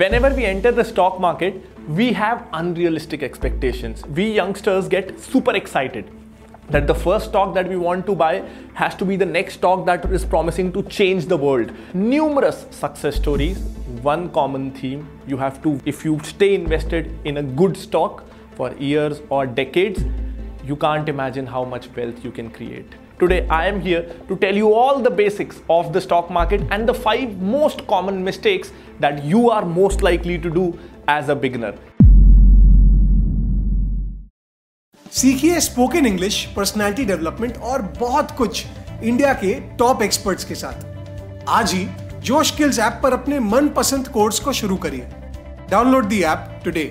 Whenever we enter the stock market, we have unrealistic expectations. We youngsters get super excited that the first stock that we want to buy has to be the next stock that is promising to change the world. Numerous success stories, one common theme you have to, if you stay invested in a good stock for years or decades, you can't imagine how much wealth you can create. Today I am here to tell you all the basics of the stock market and the five most common mistakes that you are most likely to do as a beginner. सीखिए spoken English personality development और बहुत कुछ India के top experts के साथ आज ही जोश skills app पर अपने मनपसंद कोर्स को शुरू करिए download the app today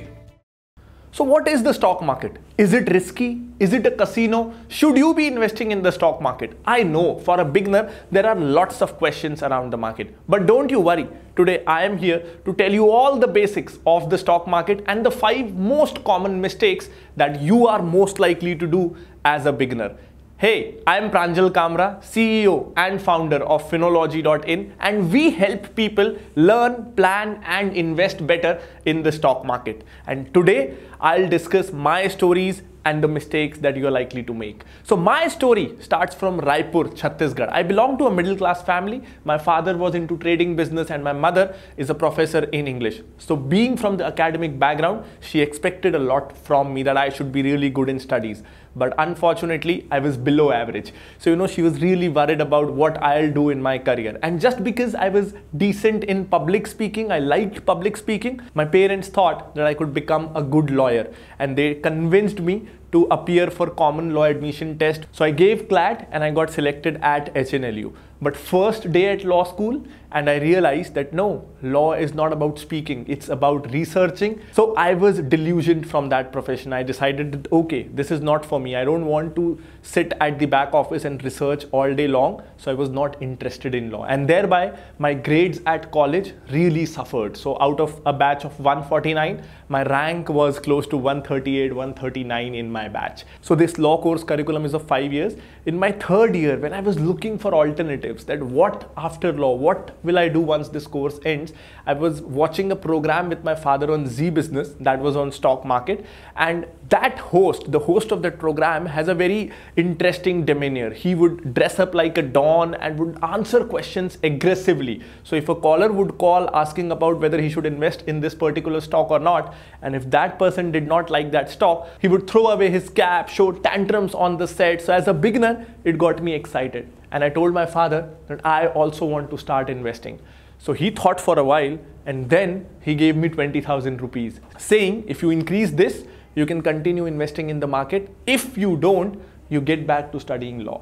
So what is the stock market? Is it risky? Is it a casino? Should you be investing in the stock market? I know for a beginner, there are lots of questions around the market. But don't you worry. Today, I am here to tell you all the basics of the stock market and the five most common mistakes that you are most likely to do as a beginner. Hey, I'm Pranjal Kamra, CEO and founder of Phenology.in, and we help people learn, plan, and invest better in the stock market. And today, I'll discuss my stories, and the mistakes that you're likely to make. So my story starts from Raipur, Chhattisgarh. I belong to a middle class family. My father was into trading business and my mother is a professor in English. So being from the academic background, she expected a lot from me that I should be really good in studies. But unfortunately, I was below average. So you know, she was really worried about what I'll do in my career. And just because I was decent in public speaking, I liked public speaking, my parents thought that I could become a good lawyer and they convinced me to appear for common law admission test. So I gave CLAT and I got selected at HNLU. But first day at law school, and I realized that no, law is not about speaking, it's about researching. So I was delusioned from that profession. I decided that okay, this is not for me. I don't want to sit at the back office and research all day long. So I was not interested in law. And thereby, my grades at college really suffered. So out of a batch of 149, my rank was close to 138, 139 in my batch. So this law course curriculum is of five years. In my third year, when I was looking for alternatives, that what after law what will i do once this course ends i was watching a program with my father on z business that was on stock market and that host the host of that program has a very interesting demeanor he would dress up like a don and would answer questions aggressively so if a caller would call asking about whether he should invest in this particular stock or not and if that person did not like that stock he would throw away his cap show tantrums on the set so as a beginner it got me excited and I told my father that I also want to start investing. So he thought for a while and then he gave me 20,000 rupees, saying, if you increase this, you can continue investing in the market. If you don't, you get back to studying law.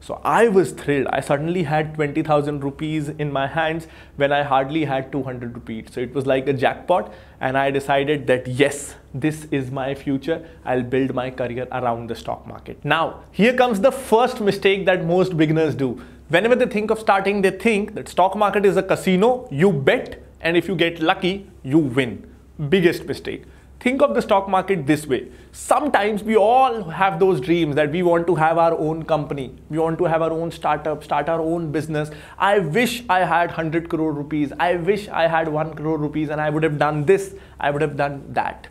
So I was thrilled. I suddenly had 20,000 rupees in my hands when I hardly had 200 rupees. So it was like a jackpot. And I decided that yes, this is my future. I'll build my career around the stock market. Now, here comes the first mistake that most beginners do. Whenever they think of starting, they think that stock market is a casino. You bet. And if you get lucky, you win. Biggest mistake. Think of the stock market this way. Sometimes we all have those dreams that we want to have our own company. We want to have our own startup, start our own business. I wish I had 100 crore rupees. I wish I had 1 crore rupees and I would have done this. I would have done that.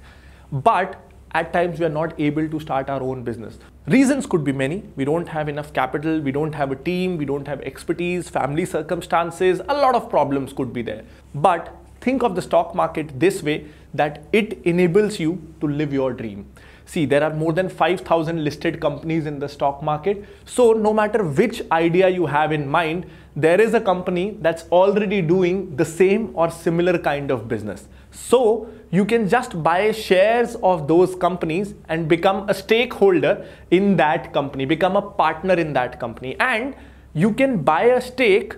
But at times we are not able to start our own business. Reasons could be many. We don't have enough capital, we don't have a team, we don't have expertise, family circumstances, a lot of problems could be there. But think of the stock market this way that it enables you to live your dream. See, there are more than 5,000 listed companies in the stock market. So, no matter which idea you have in mind, there is a company that's already doing the same or similar kind of business. So, you can just buy shares of those companies and become a stakeholder in that company, become a partner in that company, and you can buy a stake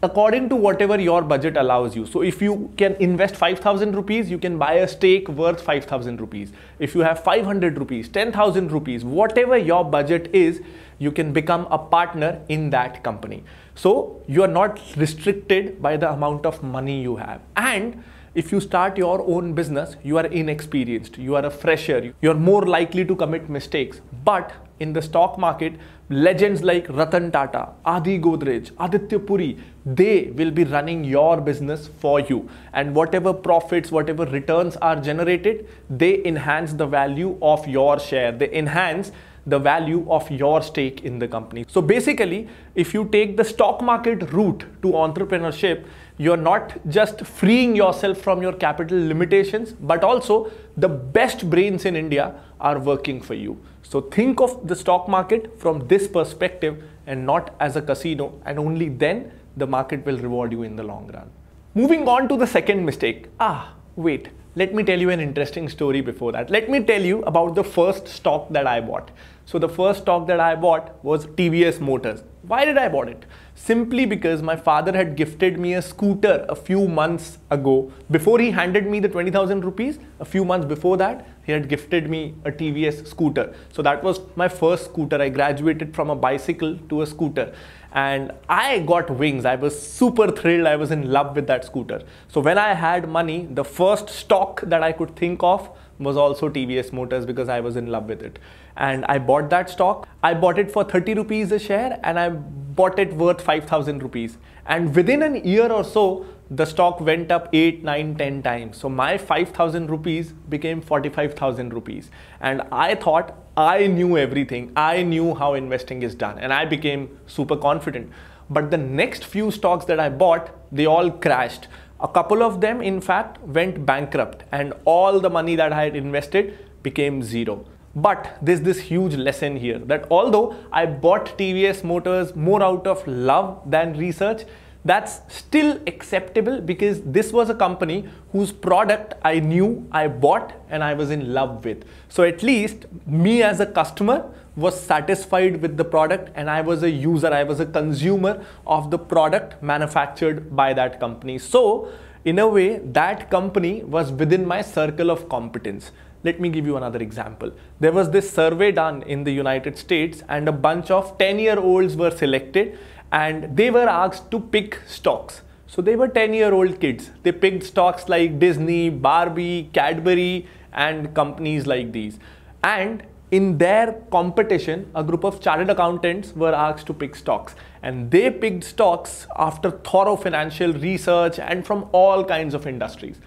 according to whatever your budget allows you. So if you can invest 5000 rupees, you can buy a stake worth 5000 rupees. If you have 500 rupees, 10,000 rupees, whatever your budget is, you can become a partner in that company. So you are not restricted by the amount of money you have. And if you start your own business, you are inexperienced, you are a fresher, you are more likely to commit mistakes. But in the stock market, legends like Ratan Tata, Adi Godrej, Aditya Puri, they will be running your business for you. And whatever profits, whatever returns are generated, they enhance the value of your share. They enhance the value of your stake in the company. So basically, if you take the stock market route to entrepreneurship, you're not just freeing yourself from your capital limitations, but also the best brains in India are working for you. So think of the stock market from this perspective and not as a casino, and only then the market will reward you in the long run. Moving on to the second mistake. Ah, wait, let me tell you an interesting story before that. Let me tell you about the first stock that I bought. So the first stock that I bought was TVS Motors. Why did I bought it? Simply because my father had gifted me a scooter a few months ago. Before he handed me the 20,000 rupees, a few months before that, he had gifted me a TVS scooter. So that was my first scooter. I graduated from a bicycle to a scooter and I got wings. I was super thrilled. I was in love with that scooter. So when I had money, the first stock that I could think of was also TVS Motors because I was in love with it. And I bought that stock. I bought it for 30 rupees a share and I bought it worth 5000 rupees. And within an year or so, the stock went up 8 9 10 times so my 5000 rupees became 45000 rupees and i thought i knew everything i knew how investing is done and i became super confident but the next few stocks that i bought they all crashed a couple of them in fact went bankrupt and all the money that i had invested became zero but there's this huge lesson here that although i bought tvs motors more out of love than research that's still acceptable because this was a company whose product I knew I bought and I was in love with. So at least me as a customer was satisfied with the product and I was a user, I was a consumer of the product manufactured by that company. So in a way, that company was within my circle of competence. Let me give you another example. There was this survey done in the United States and a bunch of 10 year olds were selected and they were asked to pick stocks. So they were 10 year old kids. They picked stocks like Disney, Barbie, Cadbury, and companies like these. And in their competition, a group of chartered accountants were asked to pick stocks. And they picked stocks after thorough financial research and from all kinds of industries.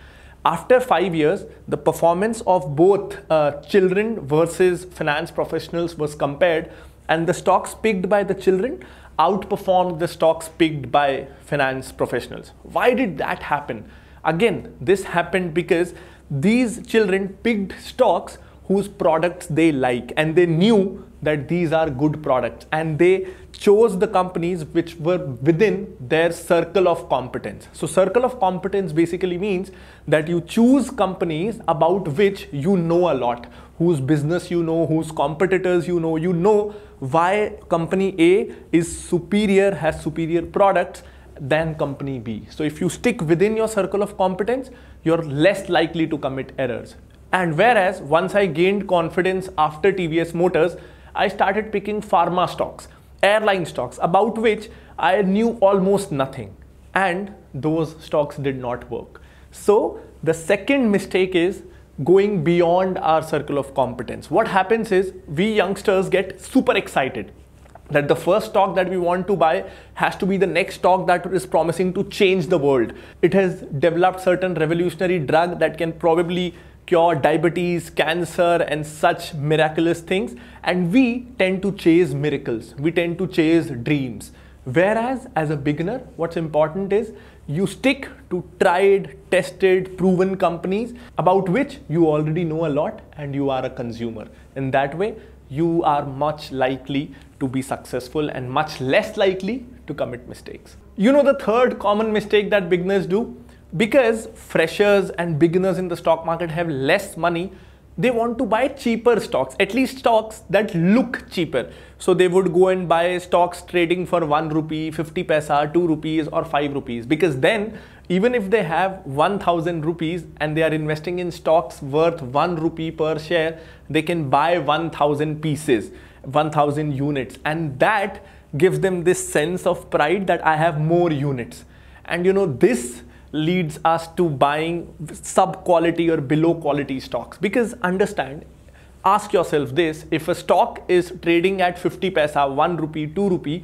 After five years, the performance of both uh, children versus finance professionals was compared, and the stocks picked by the children outperformed the stocks picked by finance professionals. Why did that happen? Again, this happened because these children picked stocks whose products they like and they knew that these are good products and they chose the companies which were within their circle of competence. So circle of competence basically means that you choose companies about which you know a lot, whose business you know, whose competitors you know, you know why company A is superior, has superior products than company B. So if you stick within your circle of competence, you're less likely to commit errors. And whereas once I gained confidence after TVS Motors, I started picking pharma stocks airline stocks about which I knew almost nothing and those stocks did not work. So the second mistake is going beyond our circle of competence. What happens is we youngsters get super excited that the first stock that we want to buy has to be the next stock that is promising to change the world. It has developed certain revolutionary drug that can probably cure diabetes, cancer, and such miraculous things. And we tend to chase miracles, we tend to chase dreams. Whereas, as a beginner, what's important is you stick to tried, tested, proven companies about which you already know a lot and you are a consumer. In that way, you are much likely to be successful and much less likely to commit mistakes. You know the third common mistake that beginners do? because freshers and beginners in the stock market have less money they want to buy cheaper stocks at least stocks that look cheaper so they would go and buy stocks trading for 1 rupee 50 paisa 2 rupees or 5 rupees because then even if they have 1000 rupees and they are investing in stocks worth 1 rupee per share they can buy 1000 pieces 1000 units and that gives them this sense of pride that i have more units and you know this leads us to buying sub quality or below quality stocks because understand ask yourself this if a stock is trading at 50 paisa 1 rupee 2 rupee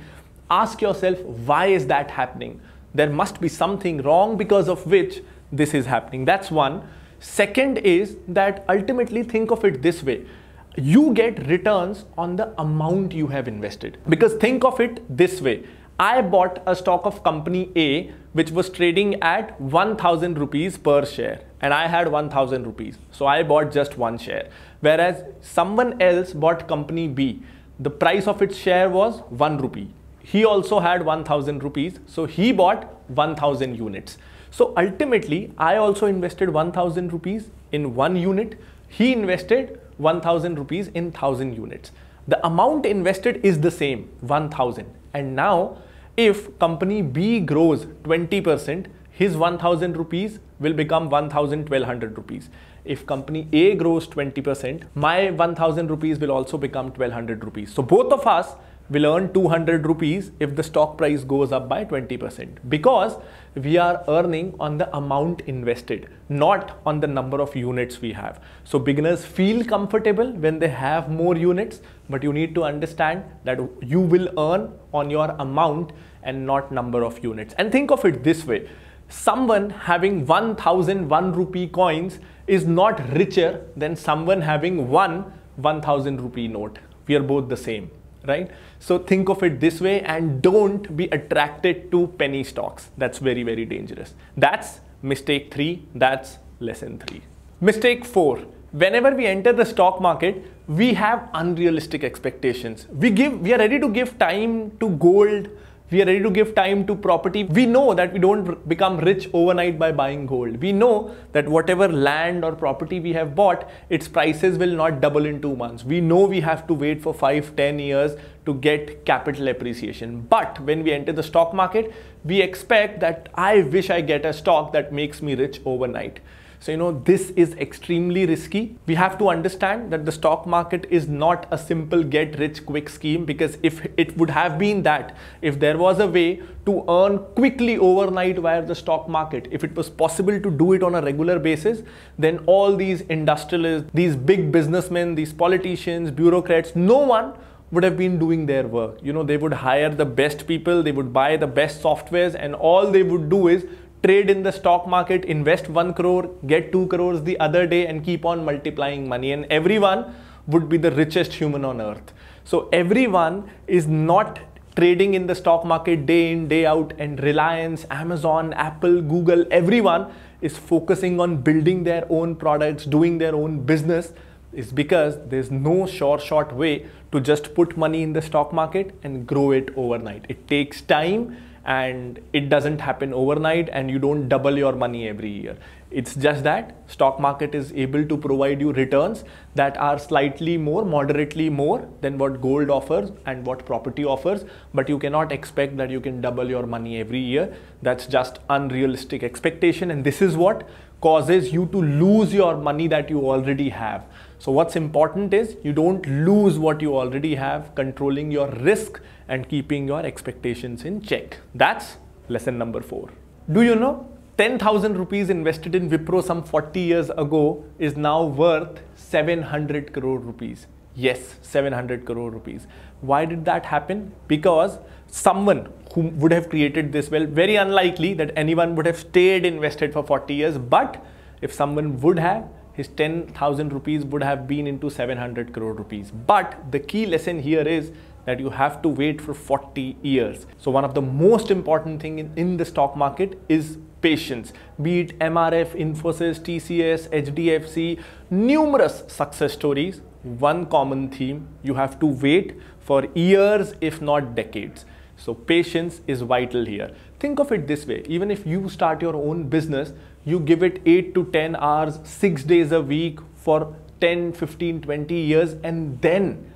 ask yourself why is that happening there must be something wrong because of which this is happening that's one second is that ultimately think of it this way you get returns on the amount you have invested because think of it this way I bought a stock of company A which was trading at 1000 rupees per share and I had 1000 rupees. So I bought just one share. Whereas someone else bought company B. The price of its share was 1 rupee. He also had 1000 rupees. So he bought 1000 units. So ultimately, I also invested 1000 rupees in one unit. He invested 1000 rupees in 1000 units. The amount invested is the same 1000. And now if company B grows 20%, his 1000 rupees will become 1200 rupees. If company A grows 20%, my 1000 rupees will also become 1200 rupees. So both of us will earn 200 rupees if the stock price goes up by 20% because we are earning on the amount invested not on the number of units we have so beginners feel comfortable when they have more units but you need to understand that you will earn on your amount and not number of units. And think of it this way. Someone having 1001 rupee coins is not richer than someone having one 1000 rupee note. We are both the same, right? So think of it this way and don't be attracted to penny stocks. That's very, very dangerous. That's mistake three. That's lesson three. Mistake four. Whenever we enter the stock market, we have unrealistic expectations. We give, we are ready to give time to gold, we are ready to give time to property. We know that we don't become rich overnight by buying gold. We know that whatever land or property we have bought, its prices will not double in two months. We know we have to wait for five, ten years to get capital appreciation. But when we enter the stock market, we expect that I wish I get a stock that makes me rich overnight. So, you know, this is extremely risky. We have to understand that the stock market is not a simple get rich quick scheme because if it would have been that, if there was a way to earn quickly overnight via the stock market, if it was possible to do it on a regular basis, then all these industrialists, these big businessmen, these politicians, bureaucrats, no one would have been doing their work. You know, they would hire the best people, they would buy the best softwares, and all they would do is trade in the stock market, invest 1 crore, get 2 crores the other day and keep on multiplying money and everyone would be the richest human on earth. So everyone is not trading in the stock market day in, day out and Reliance, Amazon, Apple, Google, everyone is focusing on building their own products, doing their own business is because there's no sure short way to just put money in the stock market and grow it overnight. It takes time and it doesn't happen overnight and you don't double your money every year it's just that stock market is able to provide you returns that are slightly more moderately more than what gold offers and what property offers but you cannot expect that you can double your money every year that's just unrealistic expectation and this is what causes you to lose your money that you already have. So, what's important is you don't lose what you already have, controlling your risk and keeping your expectations in check. That's lesson number four. Do you know 10,000 rupees invested in Wipro some 40 years ago is now worth 700 crore rupees? Yes, 700 crore rupees. Why did that happen? Because someone who would have created this wealth. Very unlikely that anyone would have stayed invested for 40 years, but if someone would have, his 10,000 rupees would have been into 700 crore rupees. But the key lesson here is that you have to wait for 40 years. So one of the most important thing in, in the stock market is patience, be it MRF, Infosys, TCS, HDFC, numerous success stories. One common theme, you have to wait for years, if not decades. So patience is vital here. Think of it this way, even if you start your own business, you give it 8 to 10 hours, 6 days a week for 10, 15, 20 years and then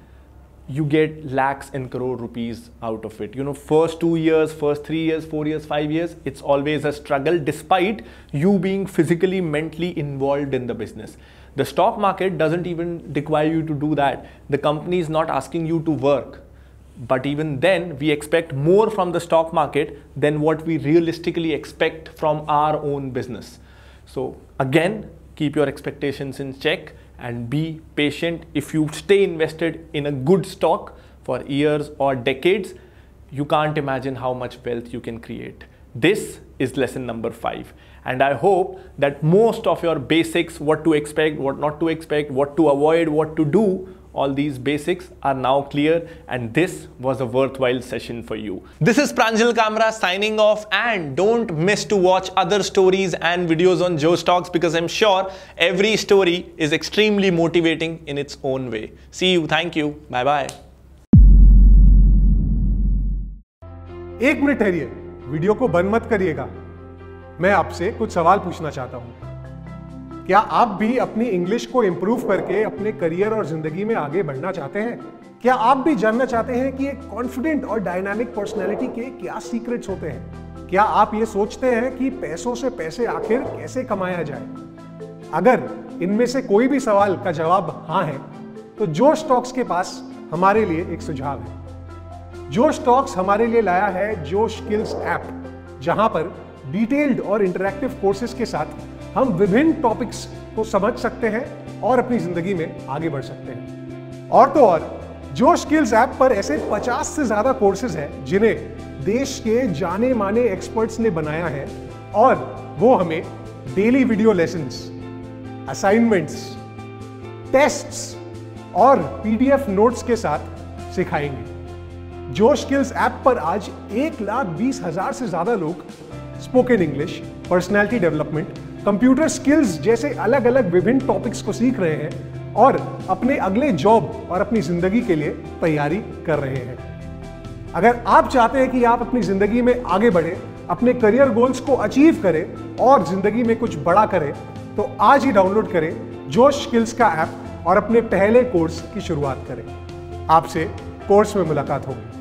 you get lakhs and crore rupees out of it. You know, first two years, first three years, four years, five years, it's always a struggle despite you being physically, mentally involved in the business. The stock market doesn't even require you to do that. The company is not asking you to work. But even then, we expect more from the stock market than what we realistically expect from our own business. So again, keep your expectations in check and be patient. If you stay invested in a good stock for years or decades, you can't imagine how much wealth you can create. This is lesson number five. And I hope that most of your basics, what to expect, what not to expect, what to avoid, what to do, all these basics are now clear and this was a worthwhile session for you. This is Pranjal Kamra signing off and don't miss to watch other stories and videos on Joe Stocks because I'm sure every story is extremely motivating in its own way. See you, thank you, bye bye. एक minute ठहरिए video को बंद मत करिएगा मैं आपसे कुछ सवाल पूछना चाहता हूं क्या आप भी अपनी इंग्लिश को इम्प्रूव करके अपने करियर और जिंदगी में आगे बढ़ना चाहते हैं क्या आप भी जानना चाहते हैं कि एक कॉन्फिडेंट और डायनामिक पर्सनैलिटी के क्या सीक्रेट्स होते हैं क्या आप ये सोचते हैं कि पैसों से पैसे आखिर कैसे कमाया जाए अगर इनमें से कोई भी सवाल का जवाब हाँ है तो जो स्टॉक्स के पास हमारे लिए एक सुझाव है जो स्टॉक्स हमारे लिए लाया है जो स्किल्स ऐप जहां पर डिटेल्ड और इंटरेक्टिव कोर्सेज के साथ हम विभिन्न टॉपिक्स को समझ सकते हैं और अपनी जिंदगी में आगे बढ़ सकते हैं और तो और जो स्किल्स ऐप पर ऐसे 50 से ज़्यादा कोर्सेज हैं जिन्हें देश के जाने माने एक्सपर्ट्स ने बनाया है और वो हमें daily video lesson assignments test और पीडीएफ नोट्स के साथ सिखाएंगे जो स्किल्स ऐप पर आज एक लाख बीस हजार से ज़्यादा लोग spoken English personality development computer skills जैसे अलग अलग विभिन्न टॉपिक्स को सीख रहे हैं और अपने अगले जॉब और अपनी ज़िंदगी के लिए तैयारी कर रहे हैं अगर आप चाहते हैं कि आप अपनी ज़िंदगी में आगे बढ़ें अपने करियर गोल्स को अचीव करें और ज़िंदगी में कुछ बड़ा करें तो आज ही डाउनलोड करें जोश स्किल्स का ऐप और अपने पहले कोर्स की शुरुआत करें आपसे कोर्स में मुलाकात होगी